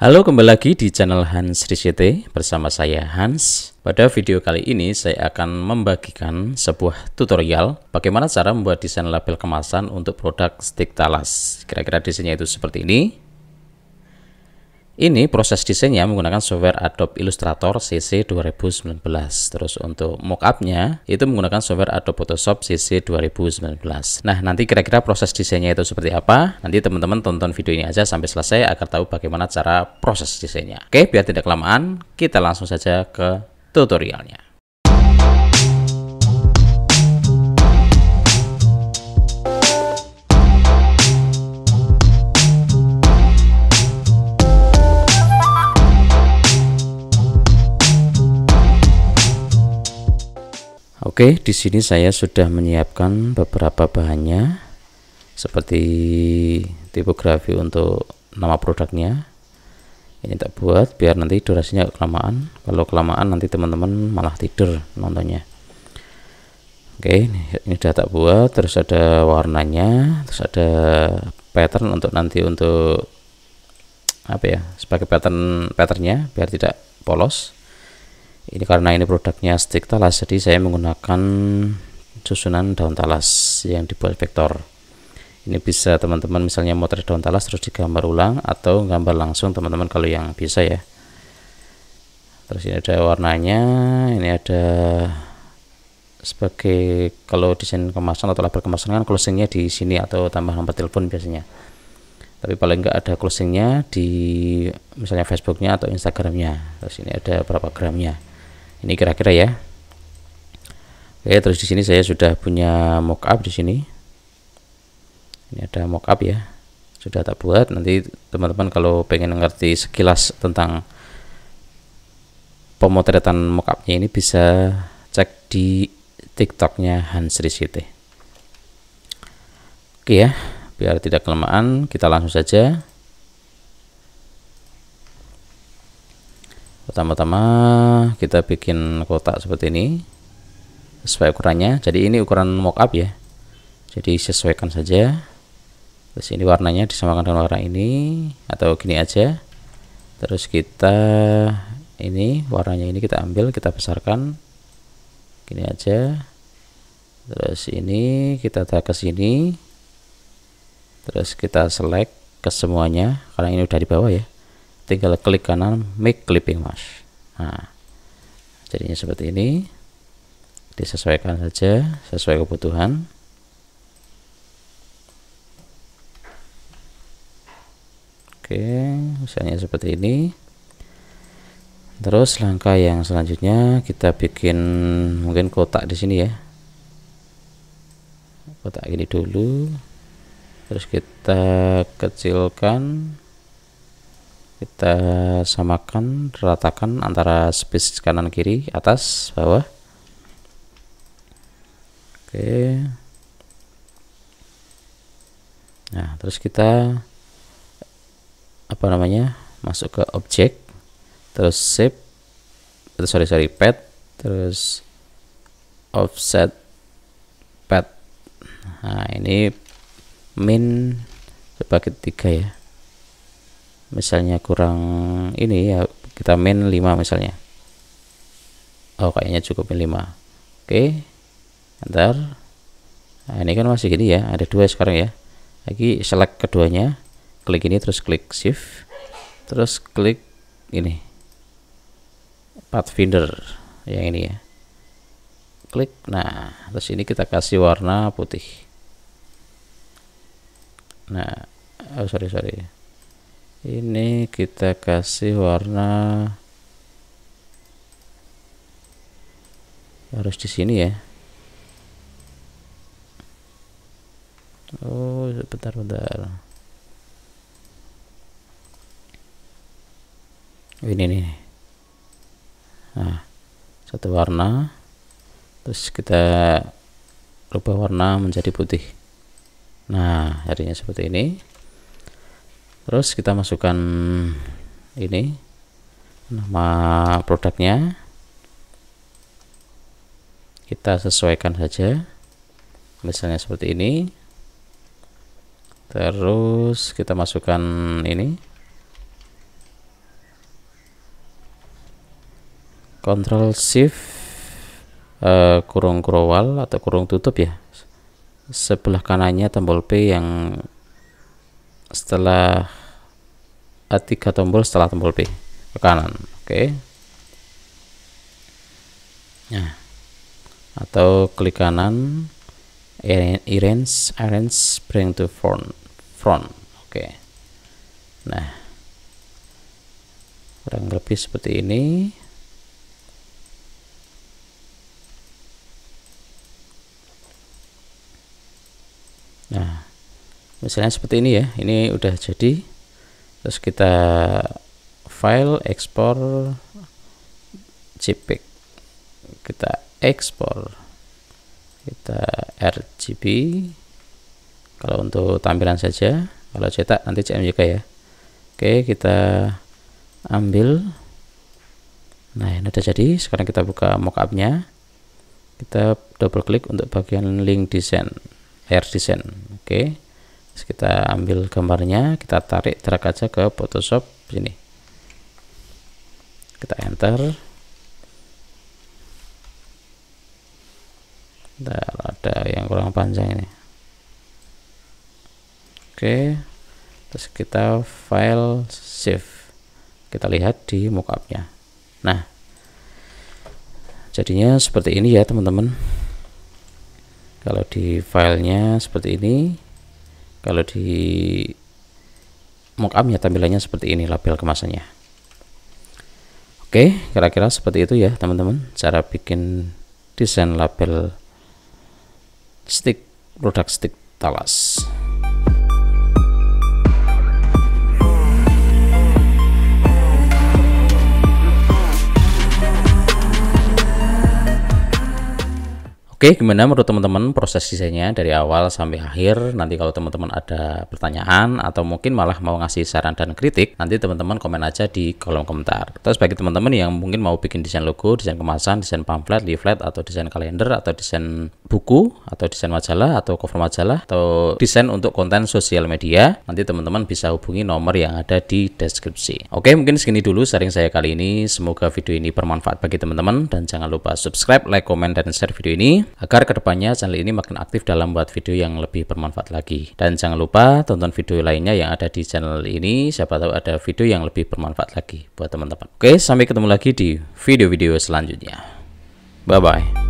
Halo, kembali lagi di channel Hans RCT bersama saya Hans. Pada video kali ini saya akan membagikan sebuah tutorial bagaimana cara membuat desain label kemasan untuk produk stick talas. Kira-kira desainnya itu seperti ini. Ini proses desainnya menggunakan software Adobe Illustrator CC 2019. Terus untuk mockupnya itu menggunakan software Adobe Photoshop CC 2019. Nah nanti kira-kira proses desainnya itu seperti apa? Nanti teman-teman tonton video ini aja sampai selesai agar tahu bagaimana cara proses desainnya. Oke biar tidak kelamaan kita langsung saja ke tutorialnya. Oke, di sini saya sudah menyiapkan beberapa bahannya seperti tipografi untuk nama produknya. Ini tak buat biar nanti durasinya kelamaan. Kalau kelamaan nanti teman-teman malah tidur nontonnya. Oke, ini sudah tak buat, terus ada warnanya, terus ada pattern untuk nanti untuk apa ya? Sebagai pattern patternnya biar tidak polos ini karena ini produknya stick talas jadi saya menggunakan susunan daun talas yang dibuat vektor ini bisa teman-teman misalnya motret daun talas terus digambar ulang atau gambar langsung teman-teman kalau yang bisa ya terus ini ada warnanya ini ada sebagai kalau desain kemasan atau label kemasan kan closingnya di sini atau tambah nomor telepon biasanya tapi paling enggak ada closingnya di misalnya Facebooknya atau Instagramnya terus ini ada berapa gramnya ini kira-kira ya oke terus di sini saya sudah punya mockup di sini ini ada mockup ya sudah tak buat nanti teman-teman kalau pengen ngerti sekilas tentang pemotretan mockupnya ini bisa cek di tiktoknya Hans Risite oke ya biar tidak kelemahan kita langsung saja pertama-tama kita bikin kotak seperti ini sesuai ukurannya jadi ini ukuran mockup ya jadi sesuaikan saja terus ini warnanya disamakan dengan warna ini atau gini aja terus kita ini warnanya ini kita ambil kita besarkan gini aja terus ini kita tarik ke sini terus kita select ke semuanya karena ini udah di bawah ya tinggal klik kanan make clipping mask. nah jadinya seperti ini disesuaikan saja sesuai kebutuhan oke misalnya seperti ini terus langkah yang selanjutnya kita bikin mungkin kotak di sini ya kotak ini dulu terus kita kecilkan kita samakan ratakan antara space kanan kiri atas bawah oke nah terus kita apa namanya masuk ke objek terus shape terus eh, sorry sorry pad terus offset pad nah ini min sebagai tiga ya misalnya kurang ini ya kita min 5 misalnya oh kayaknya cukup min 5 oke okay. ntar nah, ini kan masih gini ya ada dua sekarang ya lagi select keduanya klik ini terus klik shift terus klik ini pathfinder yang ini ya klik nah terus ini kita kasih warna putih nah oh sorry sorry ini kita kasih warna harus di sini ya oh sebentar bentar oh, ini nih nah satu warna terus kita rubah warna menjadi putih nah jadinya seperti ini terus kita masukkan ini nama produknya kita sesuaikan saja misalnya seperti ini terus kita masukkan ini Ctrl Shift uh, kurung krowal atau kurung tutup ya sebelah kanannya tombol P yang setelah tiga tombol setelah tombol B ke kanan oke okay. nah atau klik kanan arrange arrange bring to front front oke okay. nah kurang lebih seperti ini nah misalnya seperti ini ya ini udah jadi terus kita file export JPEG kita export kita RGB kalau untuk tampilan saja kalau cetak nanti CMYK ya Oke kita ambil nah ini udah jadi sekarang kita buka mockupnya kita double klik untuk bagian link design air design oke Terus kita ambil gambarnya kita tarik drag aja ke Photoshop sini kita enter Bentar, ada yang kurang panjang ini oke terus kita file save kita lihat di mockupnya nah jadinya seperti ini ya teman-teman kalau di filenya seperti ini kalau di mockup ya tampilannya seperti ini label kemasannya oke kira-kira seperti itu ya teman-teman cara bikin desain label stick produk stick talas Oke, gimana menurut teman-teman proses desainnya dari awal sampai akhir? Nanti kalau teman-teman ada pertanyaan atau mungkin malah mau ngasih saran dan kritik, nanti teman-teman komen aja di kolom komentar. Terus bagi teman-teman yang mungkin mau bikin desain logo, desain kemasan, desain pamflet, leaflet, atau desain kalender, atau desain buku, atau desain majalah, atau cover majalah, atau desain untuk konten sosial media, nanti teman-teman bisa hubungi nomor yang ada di deskripsi. Oke, mungkin segini dulu sharing saya kali ini. Semoga video ini bermanfaat bagi teman-teman dan jangan lupa subscribe, like, komen, dan share video ini agar kedepannya channel ini makin aktif dalam buat video yang lebih bermanfaat lagi. Dan jangan lupa tonton video lainnya yang ada di channel ini, siapa tahu ada video yang lebih bermanfaat lagi buat teman-teman. Oke, sampai ketemu lagi di video-video selanjutnya. Bye-bye.